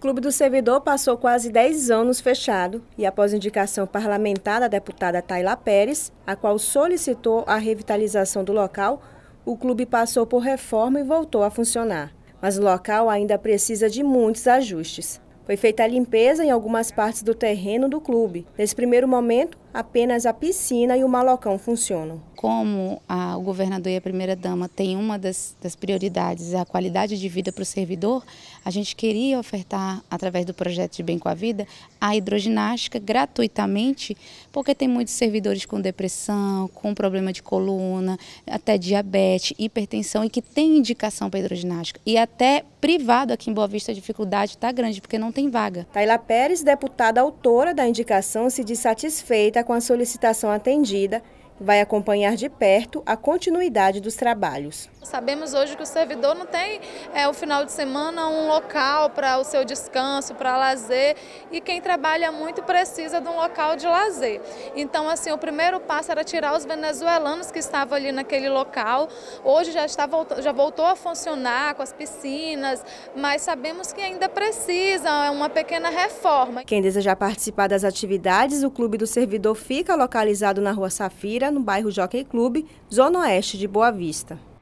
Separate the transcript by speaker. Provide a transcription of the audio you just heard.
Speaker 1: Clube do Servidor passou quase 10 anos fechado e, após indicação parlamentar da deputada Tayla Pérez, a qual solicitou a revitalização do local, o clube passou por reforma e voltou a funcionar. Mas o local ainda precisa de muitos ajustes. Foi feita a limpeza em algumas partes do terreno do clube. Nesse primeiro momento, apenas a piscina e o malocão funcionam como a, o governador e a primeira-dama
Speaker 2: têm uma das, das, prioridades, a qualidade de vida para o servidor, a gente queria ofertar, através do projeto de Bem com a Vida, a hidroginástica gratuitamente, porque tem muitos servidores com depressão, com problema de coluna, até diabetes, hipertensão e que tem indicação para hidroginástica. E até privado aqui em Boa Vista a dificuldade está
Speaker 1: grande, porque não tem vaga. Taila Pérez, deputada autora da indicação, se diz satisfeita com a solicitação atendida vai acompanhar de perto a continuidade dos trabalhos.
Speaker 3: Sabemos hoje que o servidor não tem é, o final de semana um local para o seu descanso, para lazer, e quem trabalha muito precisa de um local de lazer. Então, assim, o primeiro passo era tirar os venezuelanos que estavam ali naquele local. Hoje já, está, já voltou a funcionar com as piscinas, mas sabemos que ainda precisa, é uma pequena reforma.
Speaker 1: Quem desejar participar das atividades, o Clube do Servidor fica localizado na Rua Safira, no bairro Jockey Clube, Zona Oeste de Boa Vista.